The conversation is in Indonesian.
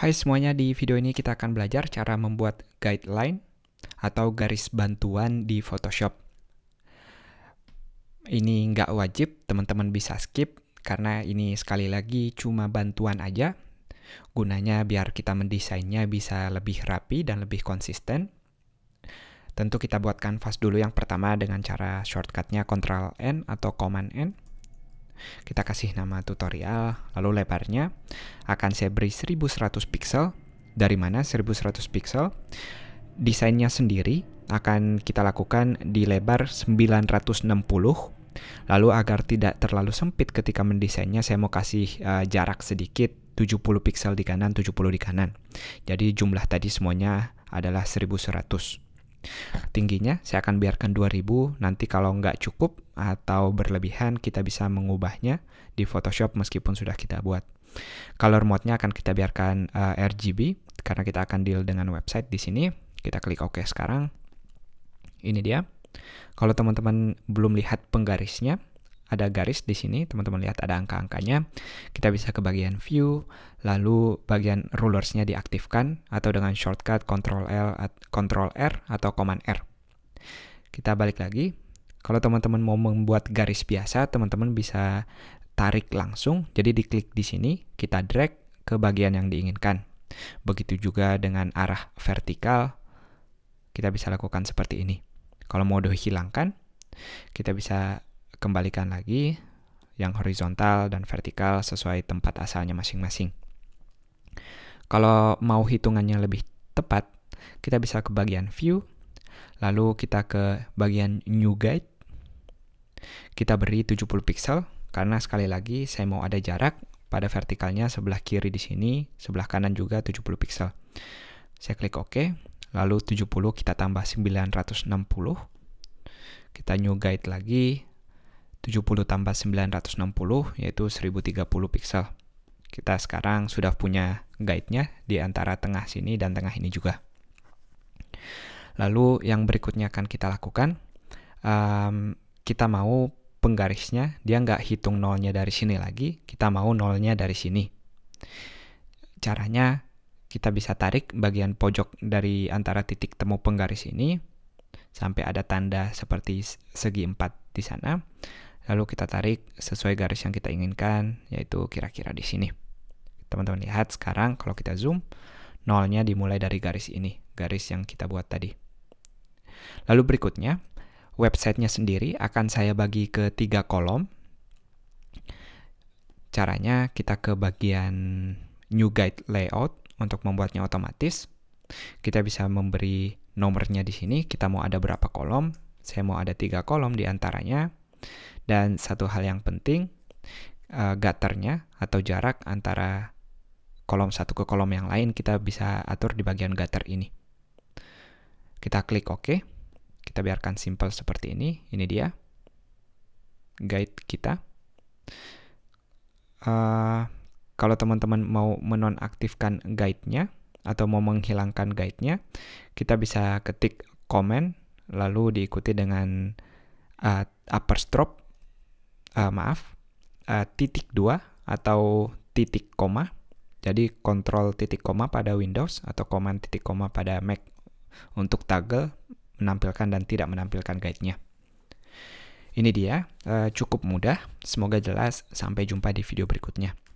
Hai semuanya, di video ini kita akan belajar cara membuat guideline atau garis bantuan di Photoshop. Ini nggak wajib, teman-teman bisa skip karena ini sekali lagi cuma bantuan aja. Gunanya biar kita mendesainnya bisa lebih rapi dan lebih konsisten. Tentu kita buatkan fast dulu yang pertama dengan cara shortcutnya Ctrl N atau Command N. Kita kasih nama tutorial, lalu lebarnya akan saya beri 1100 pixel, dari mana 1100 pixel. Desainnya sendiri akan kita lakukan di lebar 960 Lalu agar tidak terlalu sempit ketika mendesainnya, saya mau kasih uh, jarak sedikit 70 pixel di kanan, 70 di kanan. Jadi jumlah tadi semuanya adalah 1100. Tingginya saya akan biarkan 2000, nanti kalau nggak cukup atau berlebihan kita bisa mengubahnya di Photoshop meskipun sudah kita buat. Color mode-nya akan kita biarkan uh, eh, RGB karena kita akan deal dengan website di sini. Kita klik OK sekarang. Ini dia. Kalau teman-teman belum lihat penggarisnya, ada garis di sini, teman-teman lihat ada angka-angkanya. Kita bisa ke bagian view, lalu bagian rulersnya diaktifkan atau dengan shortcut Ctrl L, Ctrl R atau Command R. Kita balik lagi. Kalau teman-teman mau membuat garis biasa, teman-teman bisa tarik langsung. Jadi diklik di sini, kita drag ke bagian yang diinginkan. Begitu juga dengan arah vertikal, kita bisa lakukan seperti ini. Kalau mau dihilangkan, kita bisa kembalikan lagi yang horizontal dan vertikal sesuai tempat asalnya masing-masing. Kalau mau hitungannya lebih tepat, kita bisa ke bagian view, lalu kita ke bagian new guide. Kita beri 70 pixel karena sekali lagi saya mau ada jarak pada vertikalnya sebelah kiri di sini, sebelah kanan juga 70 pixel. Saya klik OK, lalu 70 kita tambah 960. Kita new guide lagi, 70 tambah 960 yaitu 1030 pixel. Kita sekarang sudah punya guide-nya di antara tengah sini dan tengah ini juga. Lalu yang berikutnya akan kita lakukan, um, kita mau penggarisnya, dia nggak hitung nolnya dari sini lagi, kita mau nolnya dari sini. Caranya kita bisa tarik bagian pojok dari antara titik temu penggaris ini sampai ada tanda seperti segi empat di sana. Lalu kita tarik sesuai garis yang kita inginkan, yaitu kira-kira di sini. Teman-teman lihat sekarang kalau kita zoom, nolnya dimulai dari garis ini, garis yang kita buat tadi. Lalu berikutnya, websitenya sendiri akan saya bagi ke tiga kolom. Caranya kita ke bagian New Guide Layout untuk membuatnya otomatis. Kita bisa memberi nomornya di sini, kita mau ada berapa kolom, saya mau ada tiga kolom di antaranya. Dan satu hal yang penting, uh, gutternya atau jarak antara kolom satu ke kolom yang lain kita bisa atur di bagian gutter ini. Kita klik OK. Kita biarkan simple seperti ini. Ini dia guide kita. Uh, kalau teman-teman mau menonaktifkan guide-nya atau mau menghilangkan guide-nya, kita bisa ketik komen lalu diikuti dengan uh, upper stroke uh, maaf uh, titik dua atau titik koma jadi kontrol titik koma pada Windows atau command titik koma pada Mac untuk toggle menampilkan dan tidak menampilkan guide-nya. Ini dia, cukup mudah. Semoga jelas. Sampai jumpa di video berikutnya.